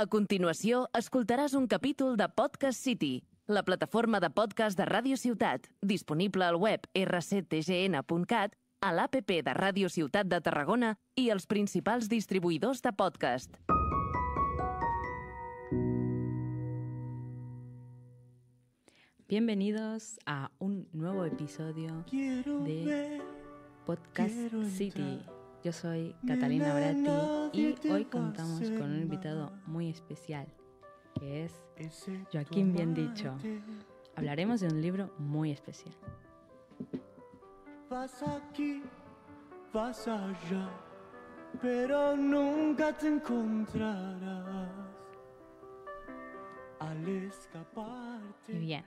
A continuació, escoltaràs un capítol de Podcast City, la plataforma de podcast de Ràdio Ciutat, disponible al web rctgn.cat, a l'APP de Ràdio Ciutat de Tarragona i els principals distribuïdors de podcast. Bienvenidos a un nuevo episodio Quiero de ver, Podcast City. Entrar. Yo soy Catalina Brati y hoy contamos con un invitado muy especial, que es Joaquín Bien Dicho. Hablaremos de un libro muy especial. Vas aquí, vas pero nunca te encontrarás al escaparte. Y bien,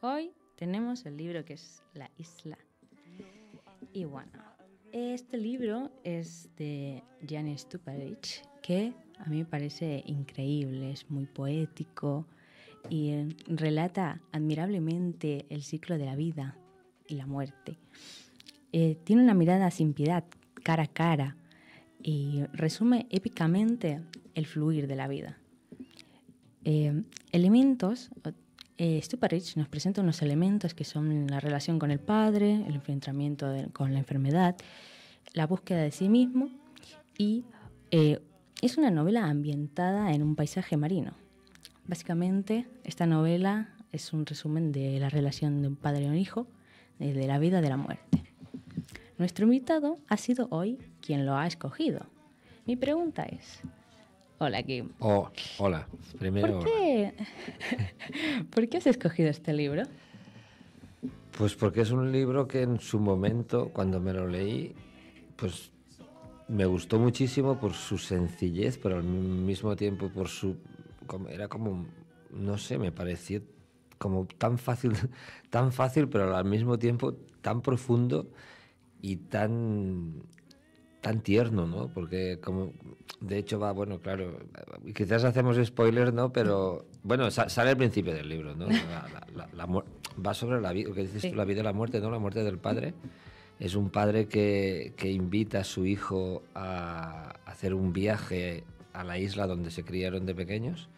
hoy tenemos el libro que es La Isla. Y bueno, este libro es de Jan Stuparich, que a mí me parece increíble, es muy poético y eh, relata admirablemente el ciclo de la vida y la muerte. Eh, tiene una mirada sin piedad, cara a cara, y resume épicamente el fluir de la vida. Eh, elementos, Stuparich nos presenta unos elementos que son la relación con el padre, el enfrentamiento con la enfermedad, la búsqueda de sí mismo y eh, es una novela ambientada en un paisaje marino. Básicamente, esta novela es un resumen de la relación de un padre y un hijo, eh, de la vida y de la muerte. Nuestro invitado ha sido hoy quien lo ha escogido. Mi pregunta es, hola Kim. Oh, hola, primero. ¿Por qué? ¿Por qué has escogido este libro? Pues porque es un libro que en su momento, cuando me lo leí, pues me gustó muchísimo por su sencillez, pero al mismo tiempo por su... Como, era como, no sé, me pareció como tan fácil, tan fácil, pero al mismo tiempo tan profundo y tan tan tierno, ¿no? Porque como de hecho va, bueno, claro, quizás hacemos spoiler, ¿no? Pero bueno, sale el principio del libro, ¿no? va sobre la vida, que dices la vida y la muerte, ¿no? La muerte del padre. Es un padre que, invita a su hijo a hacer un viaje a la isla donde se criaron de pequeños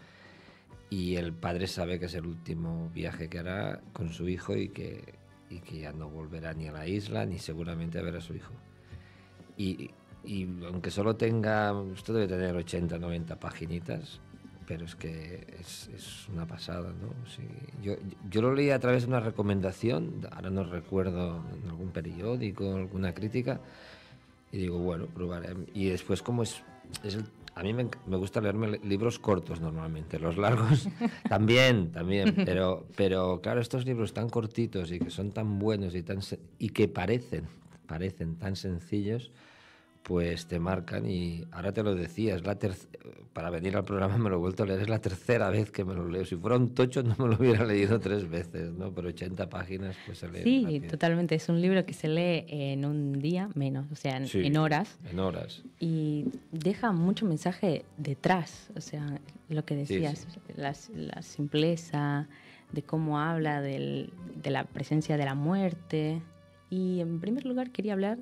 y el padre sabe que es el último viaje que hará con su hijo y que, ya no volverá ni a la isla ni seguramente a ver a su hijo. Y, aunque solo tenga, esto debe tener 80, 90 paginitas, pero es que es, es una pasada, ¿no? yo, yo, lo leí a través de una recomendación, ahora no recuerdo en algún periódico, alguna crítica, y digo, bueno, probaré. Y después, como es, es a mí me, me, gusta leerme libros cortos normalmente, los largos también, también, pero, pero claro, estos libros tan cortitos y que son tan buenos y, tan, y que parecen, parecen tan sencillos, pues te marcan y ahora te lo decía, es para venir al programa me lo he vuelto a leer, es la tercera vez que me lo leo. Si fuera un tocho no me lo hubiera leído tres veces, ¿no? Pero 80 páginas pues se lee. Sí, totalmente, es un libro que se lee en un día menos, o sea, en, horas. En horas. Y deja mucho mensaje detrás, o sea, lo que decías, La, la, simpleza, de cómo habla del, de la presencia de la muerte. Y en primer lugar quería hablar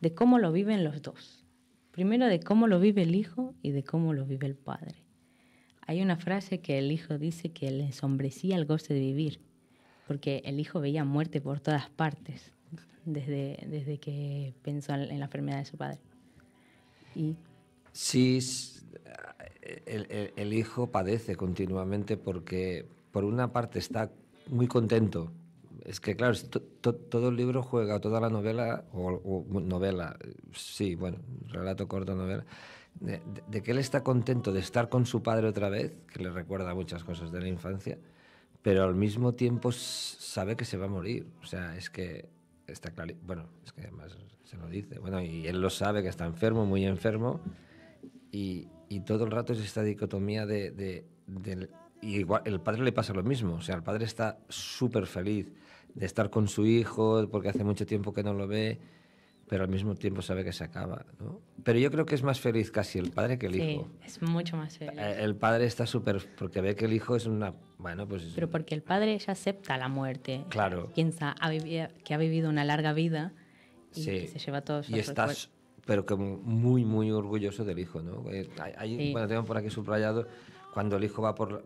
de cómo lo viven los dos. Primero de cómo lo vive el hijo y de cómo lo vive el padre. Hay una frase que el hijo dice que le ensombrecía el goce de vivir, porque el hijo veía muerte por todas partes desde, desde que pensó en la enfermedad de su padre. Y sí, el hijo padece continuamente porque por una parte está muy contento es que claro, todo el libro juega, toda la novela, o, novela, sí, bueno, relato corto, novela, de, que él está contento de estar con su padre otra vez, que le recuerda muchas cosas de la infancia, pero al mismo tiempo sabe que se va a morir. O sea, es que está claro, bueno, es que además se lo dice, bueno, y él lo sabe que está enfermo, muy enfermo, y, todo el rato es esta dicotomía de, y igual, el padre le pasa lo mismo, o sea, el padre está súper feliz de estar con su hijo, porque hace mucho tiempo que no lo ve, pero al mismo tiempo sabe que se acaba. ¿no? Pero yo creo que es más feliz casi el padre que el sí, hijo. Es mucho más feliz. Eh, el padre está súper, porque ve que el hijo es una... Bueno, pues... Pero porque el padre ya acepta la muerte. Claro. Piensa ha que ha vivido una larga vida y se lleva todos sus y estás, pero que muy, muy orgulloso del hijo, ¿no? Eh, hay, Bueno, tengo por aquí subrayado cuando el hijo va por,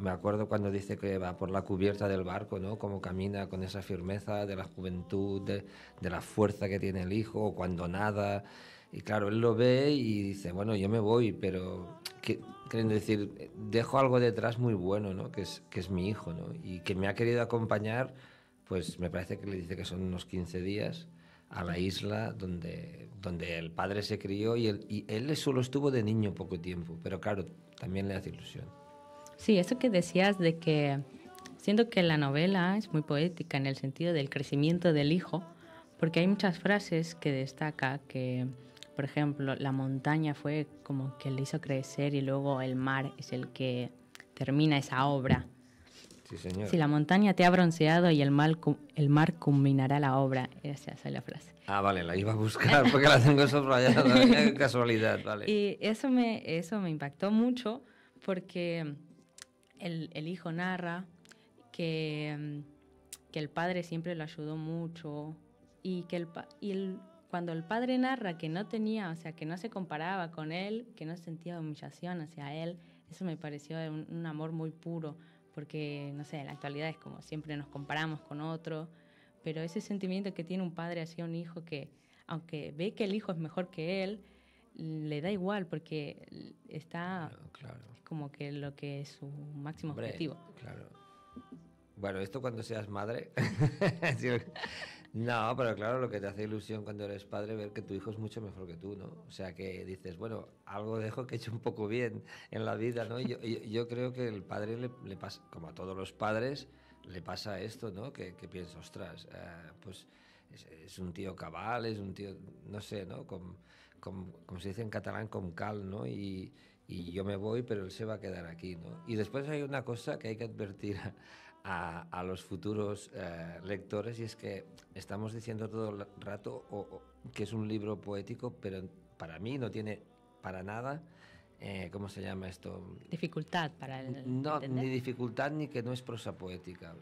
me acuerdo cuando dice que va por la cubierta del barco, ¿no? Cómo camina con esa firmeza de la juventud, de, la fuerza que tiene el hijo, cuando nada. Y claro, él lo ve y dice, bueno, yo me voy, pero que, queriendo decir, dejo algo detrás muy bueno, ¿no? Que es, que es mi hijo, ¿no? Y que me ha querido acompañar, pues me parece que le dice que son unos 15 días a la isla donde, donde el padre se crió y él, y él solo estuvo de niño poco tiempo, pero claro, también le hace ilusión. Sí, eso que decías de que siento que la novela es muy poética en el sentido del crecimiento del hijo, porque hay muchas frases que destaca que, por ejemplo, la montaña fue como que le hizo crecer y luego el mar es el que termina esa obra. Sí, señor. Si la montaña te ha bronceado y el, mal, el mar combinará la obra. Esa es la frase. Ah, vale, la iba a buscar porque la tengo subrayada. casualidad, vale. Y eso me, eso me impactó mucho porque mm, el, el hijo narra que, mm, que, el padre siempre lo ayudó mucho y que el, y cuando el padre narra que no tenía, o sea, que no se comparaba con él, que no sentía humillación hacia él, eso me pareció un amor muy puro porque, no sé, en la actualidad es como siempre nos comparamos con otro, pero ese sentimiento que tiene un padre hacia un hijo que, aunque ve que el hijo es mejor que él, le da igual porque está como que lo que es su máximo objetivo. Claro. Bueno, esto cuando seas madre, No, pero claro, lo que te hace ilusión cuando eres padre ver que tu hijo es mucho mejor que tú, ¿no? O sea, que dices, bueno, algo dejo que he hecho un poco bien en la vida, ¿no? Yo, yo, creo que el padre le, pasa, como a todos los padres, le pasa esto, ¿no? Que, que pienso, ostras, eh, pues es, un tío cabal, es un tío, no sé, ¿no? como se dice en catalán, con cal, ¿no? Y, y yo me voy, pero él se va a quedar aquí, ¿no? Y después hay una cosa que hay que advertir a, los futuros eh, lectores y es que estamos diciendo todo el rato que es un libro poético, pero para mí no tiene para nada eh, ¿cómo se llama esto? Dificultad para el... No, ni dificultad ni que no es prosa poética.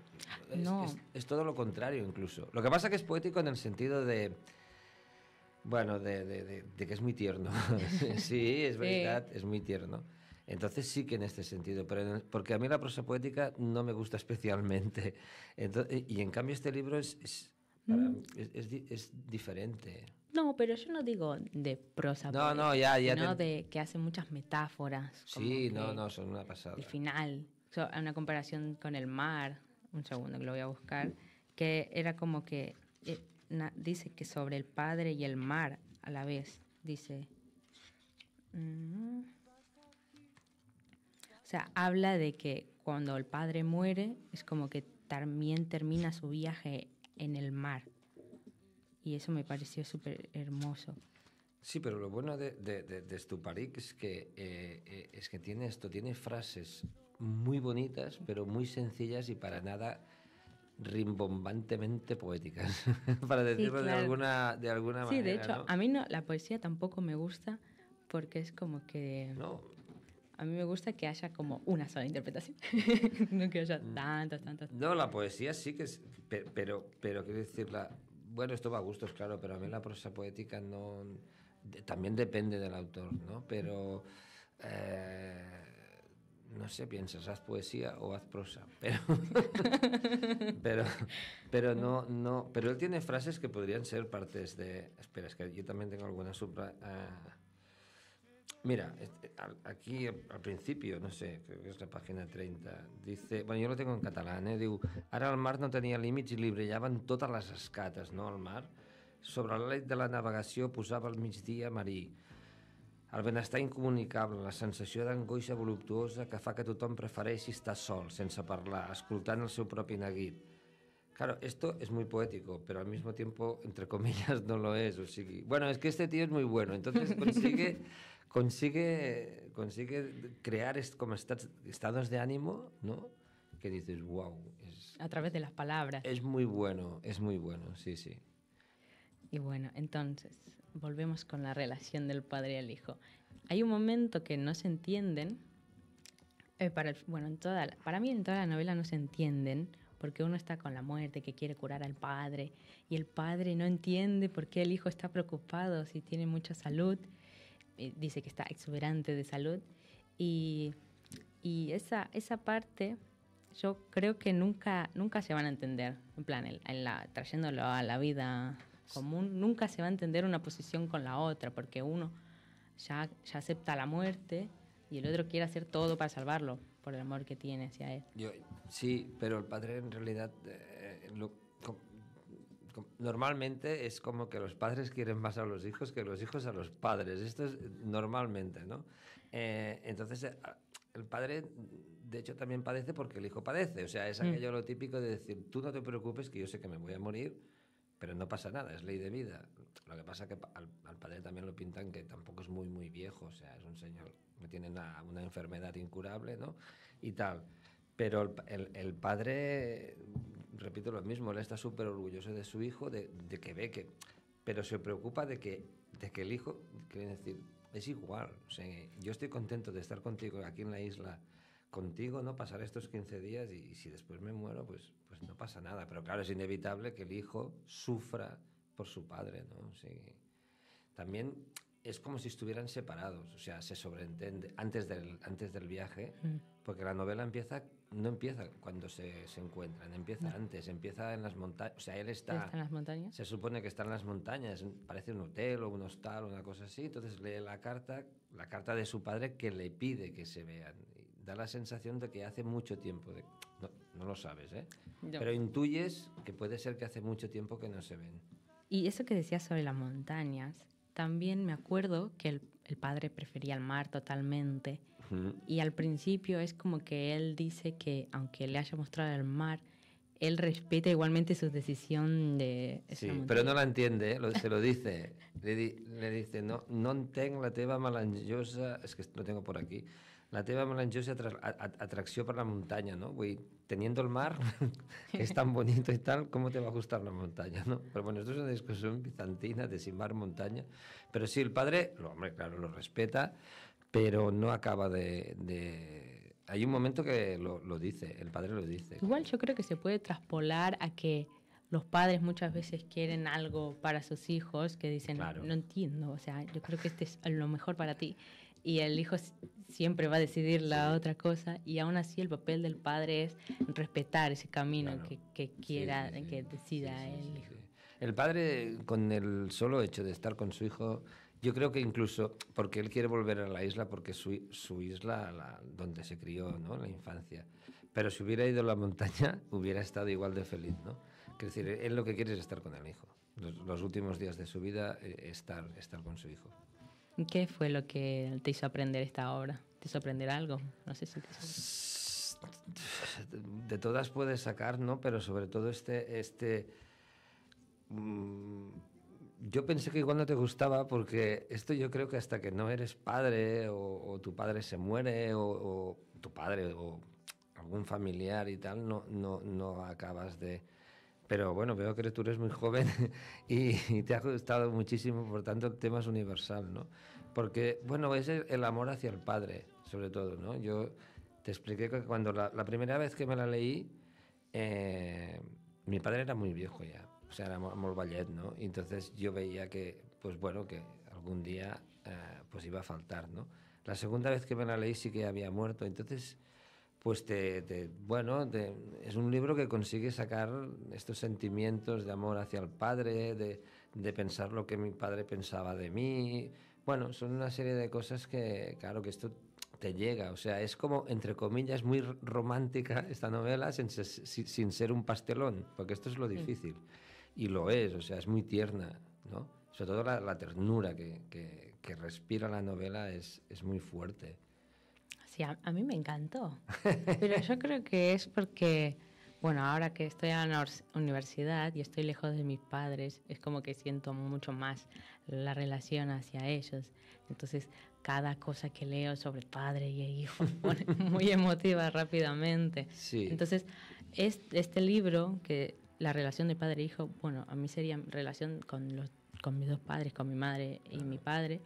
Es, todo lo contrario incluso. Lo que pasa que es poético en el sentido de... Bueno, de, que es muy tierno. sí, es verdad, es muy tierno. Entonces sí que en este sentido, pero porque a mí la prosa poética no me gusta especialmente. y en cambio este libro es, mm. es, diferente. No, pero yo no digo de prosa. poética, no, ya, ya. de que hace muchas metáforas. Sí, no, no, son una pasada. El final, una comparación con el mar, un segundo que lo voy a buscar, que era como que eh, dice que sobre el padre y el mar a la vez, dice. Mm, o sea, habla de que cuando el padre muere es como que también termina su viaje en el mar. Y eso me pareció súper hermoso. Sí, pero lo bueno de, de, Stuparik es que, eh, eh, es que tiene esto, tiene frases muy bonitas, pero muy sencillas y para nada rimbombantemente poéticas, para decirlo de alguna, de alguna sí, manera. Sí, de hecho, a mí no, la poesía tampoco me gusta porque es como que... No, a mí me gusta que haya como una sola interpretación, no que haya mm. tantas, tantas. No, la poesía sí que es, pero, pero quiero decirla, bueno, esto va a gustos, claro, pero a mí la prosa poética no, también depende del autor, ¿no? Pero, eh, no sé, piensas, haz poesía o haz prosa, pero, pero, pero no, no, pero él tiene frases que podrían ser partes de, espera, es que yo también tengo algunas Mira, eh, aquí al principio, no sé, creo que es la página 30, dice, bueno, yo lo tengo en catalán, eh, diu, ara el mar no tenia límits i li brillaven totes les escates, no, el mar, sobre l'elet de la navegació posava el migdia marí, el benestar incomunicable, la sensació d'angoixa voluptuosa que fa que tothom prefereixi estar sol, sense parlar, escoltant el seu propi neguit. Claro, esto es muy poético, pero al mismo tiempo, entre comillas, no lo es. O sigui, bueno, es que este tío es muy bueno, entonces consigue consigue, consigue crear como estados de ánimo, ¿no? Que dices, wow. Es, a través de las palabras. Es muy bueno, es muy bueno, sí, sí. Y bueno, entonces, volvemos con la relación del padre y el hijo. Hay un momento que no se entienden, eh, para, bueno, en toda para mí en toda la novela no se entienden, porque uno está con la muerte, que quiere curar al padre, y el padre no entiende por qué el hijo está preocupado si tiene mucha salud, eh, dice que está exuberante de salud. Y, y esa, esa parte yo creo que nunca, nunca se van a entender, en plan, en, la, trayéndolo a la vida común, nunca se va a entender una posición con la otra, porque uno ya, ya acepta la muerte y el otro quiere hacer todo para salvarlo, por el amor que tiene hacia él. sí, pero el padre en realidad, eh, normalmente es como que los padres quieren más a los hijos que los hijos a los padres. Esto es normalmente, ¿no? Eh, entonces, eh, el padre, de hecho, también padece porque el hijo padece. O sea, es mm. aquello lo típico de decir, tú no te preocupes que yo sé que me voy a morir, pero no pasa nada, es ley de vida. Lo que pasa es que al, padre también lo pintan que tampoco es muy, muy viejo, o sea, es un señor que tiene una, enfermedad incurable, ¿no? Y tal. Pero el, padre repito lo mismo, él está súper orgulloso de su hijo, de, que ve que... Pero se preocupa de que, de que el hijo, quiere decir, es igual. yo estoy contento de estar contigo aquí en la isla, contigo, ¿no? Pasar estos 15 días y, si después me muero, pues, pues no pasa nada. Pero claro, es inevitable que el hijo sufra por su padre, También es como si estuvieran separados, o sea, se sobreentende antes del, antes del viaje, mm. porque la novela empieza no empieza cuando se, se encuentran, empieza antes, empieza en las montañas. O sea, él está, está, en las montañas. Se supone que está en las montañas, parece un hotel o un hostal o una cosa así. Entonces lee la carta, la carta de su padre que le pide que se vean. da la sensación de que hace mucho tiempo, de, no, lo sabes, ¿eh? Pero intuyes que puede ser que hace mucho tiempo que no se ven. Y eso que decías sobre las montañas, también me acuerdo que el, el padre prefería el mar totalmente y al principio es como que él dice que aunque le haya mostrado el mar, él respeta igualmente su decisión de... Sí, pero no la entiende, se lo dice. le, dice, no, no tengo la teva malanjosa, es que lo tengo por aquí, la teva malanjosa atracción para la montaña, ¿no? Voy, teniendo el mar, que es tan bonito y tal, ¿cómo te va a gustar la montaña, no? Pero bueno, esto es una discusión bizantina de sin mar, montaña. Pero sí, el padre, lo, hombre, claro, lo respeta pero no acaba de, Hay un momento que lo, dice, el padre lo dice. Igual yo creo que se puede traspolar a que los padres muchas veces quieren algo para sus hijos que dicen, no entiendo, o sea, yo creo que este es lo mejor para ti. Y el hijo siempre va a decidir la otra cosa y aún así el papel del padre es respetar ese camino que, quiera, que decida el hijo. El padre con el solo hecho de estar con su hijo yo creo que incluso, porque él quiere volver a la isla, porque su, su isla la, donde se crió, ¿no? La infancia. Pero si hubiera ido a la montaña, hubiera estado igual de feliz, ¿no? Es decir, él lo que quiere es estar con el hijo. Los, últimos días de su vida, eh, estar, estar con su hijo. ¿Qué fue lo que te hizo aprender esta obra? ¿Te hizo aprender algo? No sé si te De todas puedes sacar, ¿no? Pero sobre todo este... este mm, yo pensé que igual no te gustaba porque esto yo creo que hasta que no eres padre o, tu padre se muere o, tu padre o algún familiar y tal, no, no, no acabas de... Pero bueno, veo que tú eres muy joven y, te ha gustado muchísimo, por tanto el tema es universal, ¿no? Porque, bueno, es el amor hacia el padre, sobre todo, ¿no? Yo te expliqué que cuando la, primera vez que me la leí, eh, mi padre era muy viejo ya, o sea, era amor ballet, no? Y entonces yo veía que, pues bueno, que algún día eh, pues iba a faltar, ¿no? La segunda vez que me la leí sí que había muerto, entonces pues te, bueno, es un libro que consigue sacar estos sentimientos de amor hacia el padre, de, pensar lo que mi padre pensaba de mí. Bueno, son una serie de cosas que, claro, que esto te llega. O sea, es como, entre comillas, muy romántica esta novela sin, ser un pastelón, porque esto es lo difícil y lo es, o sea, es muy tierna, ¿no? Sobre todo la, ternura que, que, respira la novela es, es muy fuerte. Sí, a, mí me encantó. Pero yo creo que es porque, bueno, ahora que estoy en universidad y estoy lejos de mis padres, es como que siento mucho más la relación hacia ellos. Entonces, cada cosa que leo sobre padre y hijo pone muy emotiva rápidamente. Sí. Entonces, es este libro que la relación de padre e hijo, bueno, a mí sería relación con, los, con mis dos padres, con mi madre y mi padre,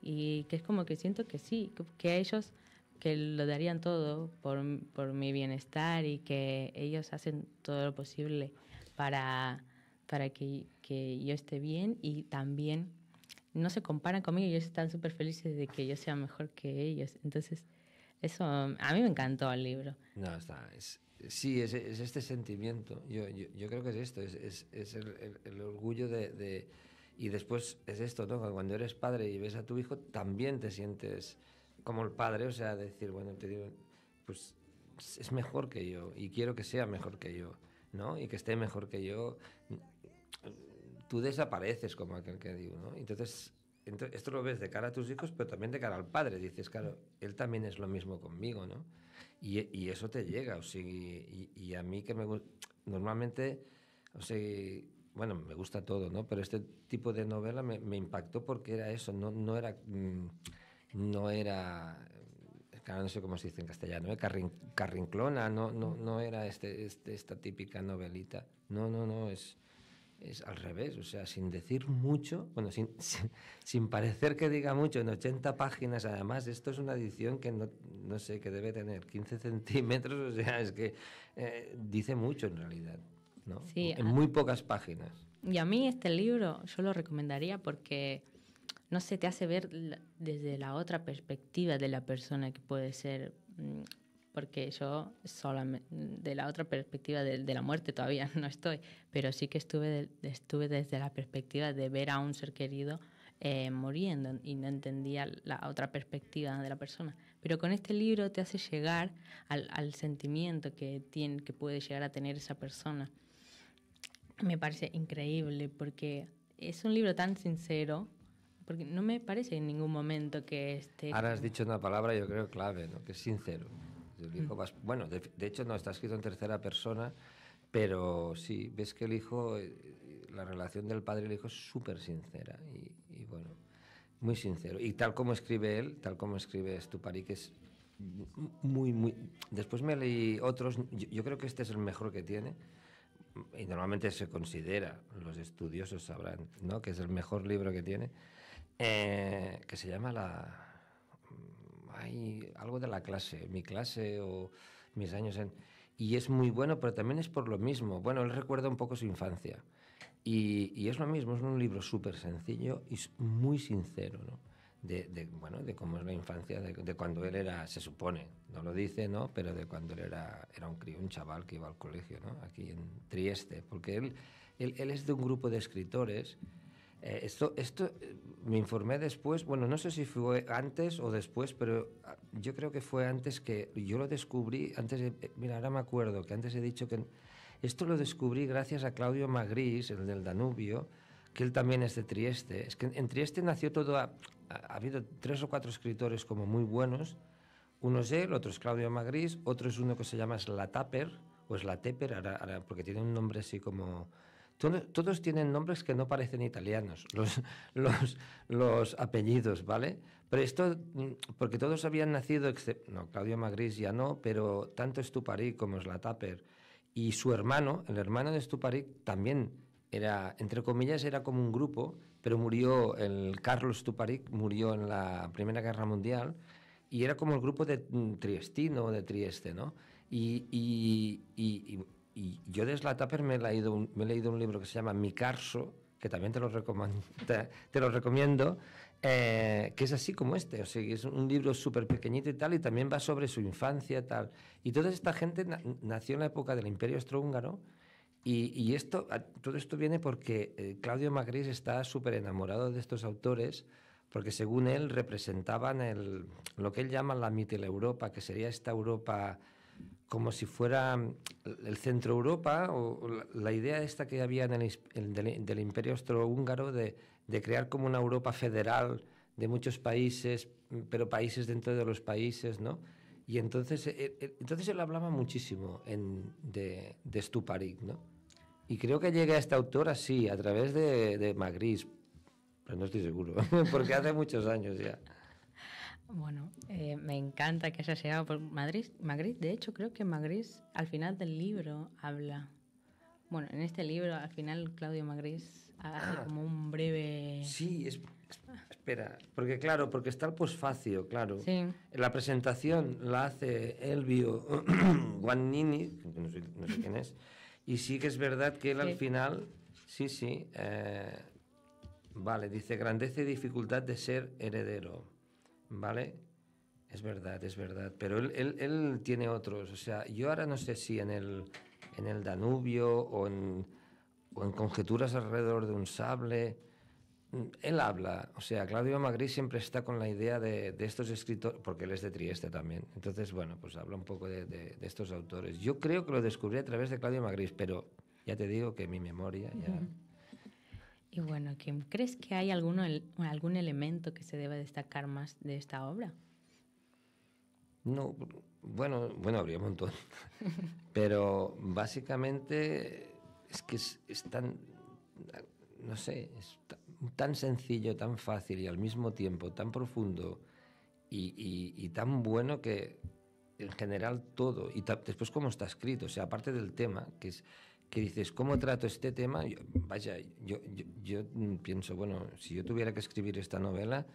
y que es como que siento que sí, que a ellos que lo darían todo por, mi bienestar y que ellos hacen todo lo posible para, para que, yo esté bien y también no se comparan conmigo ellos están súper felices de que yo sea mejor que ellos. Entonces, eso a mí me encantó el libro. No, está. Es, sí, es, este sentimiento. Yo, creo que es esto, es, el, orgullo de, Y después es esto, ¿no? Cuando eres padre y ves a tu hijo, también te sientes como el padre, o sea, decir, bueno, te digo, pues es mejor que yo y quiero que sea mejor que yo, ¿no? Y que esté mejor que yo. Tú desapareces, como aquel que digo, ¿no? Entonces entonces, esto lo ves de cara a tus hijos, pero también de cara al padre. Dices, claro, él también es lo mismo conmigo, ¿no? Y, eso te llega, o sea, y, a mí que me gusta... Normalmente, o sea, bueno, me gusta todo, ¿no? Pero este tipo de novela me, impactó porque era eso, no, no era... Mm, no era... Claro, no sé cómo se dice en castellano, ¿eh? Carrin, carrinclona, no, no, no era este, este, esta típica novelita. No, no, no, es es al revés, o sea, sin decir mucho, bueno, sin, sin, parecer que diga mucho, en 80 páginas además, esto es una edición que no, sé, que debe tener 15 centímetros, o sea, es que eh, dice mucho en realidad, ¿no? en muy pocas páginas. Y a mí este libro yo lo recomendaría porque, no sé, te hace ver desde la otra perspectiva de la persona que puede ser mm, porque yo solamente de la otra perspectiva de, la muerte todavía no estoy, pero sí que estuve, estuve desde la perspectiva de ver a un ser querido eh, muriendo y no entendía la otra perspectiva de la persona. Pero con este libro te hace llegar al, sentimiento que, tiene, que puede llegar a tener esa persona. Me parece increíble porque es un libro tan sincero, porque no me parece en ningún momento que este... Ahora has dicho una palabra yo creo clave, ¿no? que es sincero. Mm. Bueno, de, hecho no, está escrito en tercera persona, pero sí, ves que el hijo, eh, eh, la relación del padre y el hijo es súper sincera y, bueno, muy sincero. Y tal como escribe él, tal como escribe Stupari, que es muy, muy... Después me leí otros, yo, creo que este es el mejor que tiene y normalmente se considera, los estudiosos sabrán, ¿no? que es el mejor libro que tiene, eh, que se llama La, ...hay algo de la clase, mi clase o mis años en... Y es muy bueno, pero también es por lo mismo. Bueno, él recuerda un poco su infancia. Y, y es lo mismo, es un libro súper sencillo y muy sincero, ¿no? De, bueno, de cómo es la infancia, de, cuando él era, se supone, no lo dice, ¿no? Pero de cuando él era, era un un chaval que iba al colegio, ¿no? Aquí en Trieste, porque él, él es de un grupo de escritores eh, esto, esto eh, me informé después, bueno, no sé si fue antes o después, pero ah, yo creo que fue antes que yo lo descubrí, antes de, eh, mira, ahora me acuerdo que antes he dicho que esto lo descubrí gracias a Claudio Magrís, el del Danubio, que él también es de Trieste. Es que en Trieste nació todo, ha, habido tres o cuatro escritores como muy buenos, uno es él, otro es Claudio Magrís, otro es uno que se llama Slataper, o Slateper, ahora, ahora, porque tiene un nombre así como todos tienen nombres que no parecen italianos, los, apellidos, ¿vale? Pero esto, mm, porque todos habían nacido, no, Claudio Magris ya no, pero tanto Stupari como Slataper y su hermano, el hermano de Stupari, también era, entre comillas, era como un grupo, pero murió, el Carlos Stuparic murió en la Primera Guerra Mundial y era como el grupo de mm, Triestino, de Trieste, ¿no? y, y, y yo de Slataper me he leído un, me he leído un libro que se llama Mi Carso, que también te lo, te, te lo recomiendo, eh, que es así como este, o sea, es un libro súper pequeñito y tal, y también va sobre su infancia tal. Y toda esta gente nació en la época del Imperio Austrohúngaro, y, y, esto, todo esto viene porque eh, Claudio Magris está súper enamorado de estos autores, porque según él representaban el, lo que él llama la Mitteleuropa, que sería esta Europa como si fuera mm, el centro Europa o la idea esta que había del, imperio austrohúngaro de, crear como una Europa federal de muchos países, mm, pero países dentro de los países, ¿no? Y entonces, él, e, e, entonces él hablaba muchísimo de, de Stuparik, ¿no? Y creo que llega a este autor así, a través de, de Magris, pero no estoy seguro, porque hace muchos años ya. Bueno, eh, me encanta que haya llegado por Madrid. de hecho, creo que Magris al final del libro habla. Bueno, en este libro al final Claudio Magris hace ah. como un breve. Sí, espera, porque claro, porque está el posfacio, claro. Sí. La presentación la hace Elvio Guannini, que no, sé, quién es, y sí que es verdad que él al final, sí, sí, eh, vale, dice grandeza y dificultad de ser heredero. ¿vale? Es verdad, es verdad, pero él, tiene otros, o sea, yo ahora no sé si en el, en el Danubio o en, conjeturas alrededor de un sable, mm, él habla, o sea, Claudio Magri siempre está con la idea de, estos escritores, porque él es de Trieste también, entonces, bueno, pues habla un poco de, estos autores. Yo creo que lo descubrí a través de Claudio Magris, pero ya te digo que mi memoria ya... Y bueno, Kim, ¿crees que hay alguno, algún elemento que se deba destacar más de esta obra? No, bueno, bueno, habría un montón. Pero básicamente es que es, tan, no sé, es tan, sencillo, tan fácil y al mismo tiempo tan profundo y, tan bueno que en general todo, y después cómo está escrito, o sea, aparte del tema, que es que dices, ¿cómo trato este tema? vaya, yo, pienso, bueno, si yo tuviera que escribir esta novela,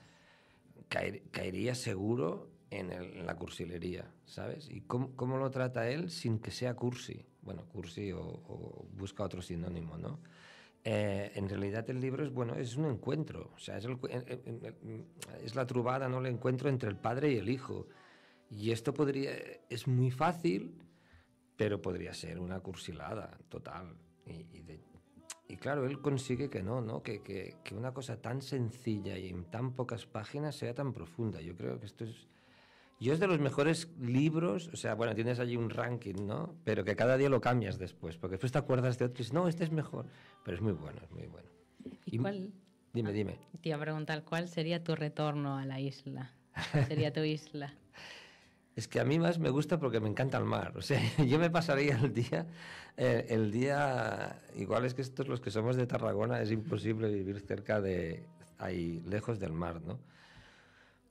caería seguro en, la cursilería, ¿sabes? ¿Y cómo, cómo, lo trata él sin que sea cursi? Bueno, cursi o, busca otro sinónimo, ¿no? Eh, en realidad el libro es bueno, es un encuentro, o sea, es, es la trubada, no el encuentro entre el padre y el hijo. Y esto podría es muy fácil, pero podría ser una cursilada total. Y, claro, él consigue que no, ¿no? Que, una cosa tan sencilla y en tan pocas páginas sea tan profunda. Yo creo que esto es... Yo es de los mejores libros, o sea, bueno, tienes allí un ranking, ¿no? Pero que cada día lo cambias después, porque después te acuerdas de otro y dices, no, este es mejor. Pero es muy bueno, es muy bueno. ¿Y, cuál? Dime, ah, dime. Te iba a preguntar, ¿cuál sería tu retorno a la isla? ¿Cuál sería tu isla? Es que a mí más me gusta porque me encanta el mar. O sea, yo me pasaría el día, eh, el día, igual es que estos los que somos de Tarragona, es imposible vivir cerca de, ahí, lejos del mar, ¿no?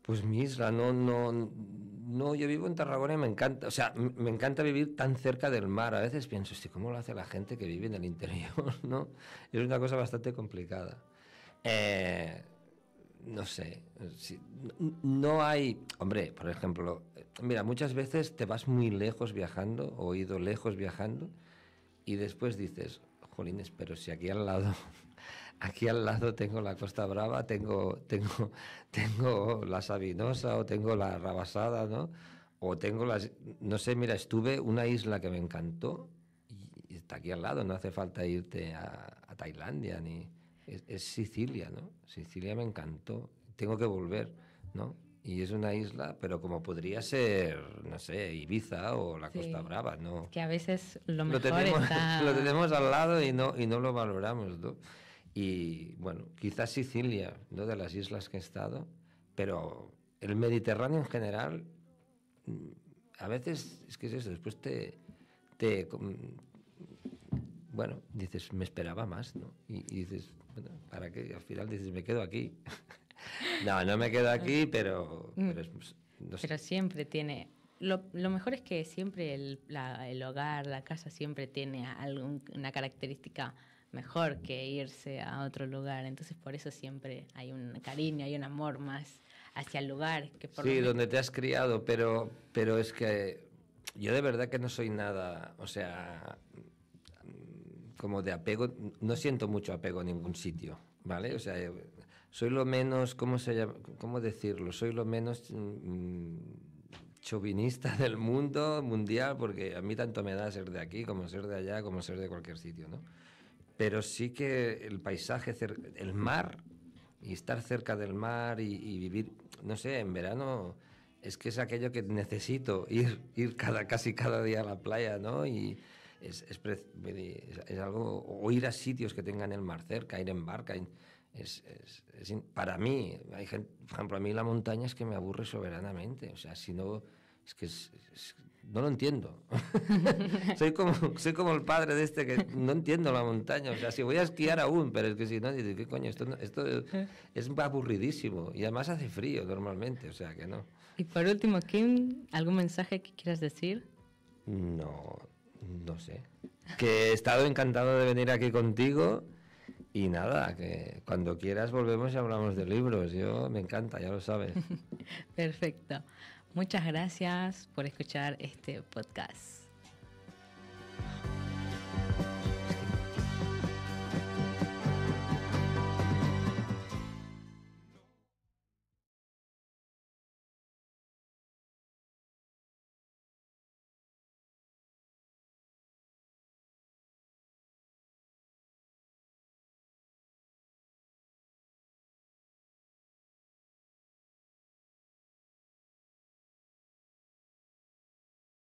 Pues mi isla, no, no, no, yo vivo en Tarragona y me encanta, o sea, me encanta vivir tan cerca del mar. A veces pienso, ¿cómo lo hace la gente que vive en el interior, no? Es una cosa bastante complicada. Eh, no sé, no hay, hombre, por ejemplo, mira, muchas veces te vas muy lejos viajando o ido lejos viajando y después dices, jolines, pero si aquí al lado, aquí al lado tengo la Costa Brava, tengo, tengo, tengo la Sabinosa o tengo la Rabasada, ¿no? O tengo las, no sé, mira, estuve una isla que me encantó y está aquí al lado, no hace falta irte a Tailandia ni es, Sicilia, ¿no? Sicilia me encantó, tengo que volver, ¿no? Y es una isla, pero como podría ser, no sé, Ibiza o la Costa Brava, ¿no? que a veces lo mejor tenemos, lo tenemos al lado y no, y no lo valoramos, ¿no? Y bueno, quizás Sicilia, ¿no? De las islas que he estado, pero el Mediterráneo en general, mm, a veces es que es eso, después te, te, bueno, dices, me esperaba más, ¿no? Y, dices, bueno, ¿para qué? al final dices, me quedo aquí. no, no me quedo aquí, pero... Mm. Pues, pero, siempre tiene... Lo, mejor es que siempre el, hogar, la casa, siempre tiene una característica mejor que irse a otro lugar. Entonces, por eso siempre hay un cariño, hay un amor más hacia el lugar. Que por sí, donde te has criado, pero, pero es que yo de verdad que no soy nada, o sea, como de apego, no siento mucho apego a ningún sitio, ¿vale? O sea, eh, soy lo menos, ¿cómo, se ¿Cómo decirlo? Soy lo menos mm, chauvinista del mundo mundial, porque a mí tanto me da ser de aquí, como ser de allá, como ser de cualquier sitio, ¿no? Pero sí que el paisaje, el mar, y estar cerca del mar y, vivir, no sé, en verano es que es aquello que necesito, ir, ir cada, casi cada día a la playa, ¿no? es, algo, o ir a sitios que tengan el mar cerca, ir en barca, es, para mí, hay por ejemplo, a mí la montaña es que me aburre soberanamente, o sea, si no, es que no lo entiendo. soy, como, soy como el padre de este que no entiendo la montaña, o sea, si voy a esquiar aún, pero es que si no, dices, ¿qué coño? Esto, esto es aburridísimo y además hace frío normalmente, o sea, que no. Y por último, Kim, ¿algún mensaje que quieras decir? No, no sé. Que he estado encantado de venir aquí contigo. Y nada, que cuando quieras volvemos y hablamos de libros. Yo me encanta, ya lo sabes. Perfecto. Muchas gracias por escuchar este podcast.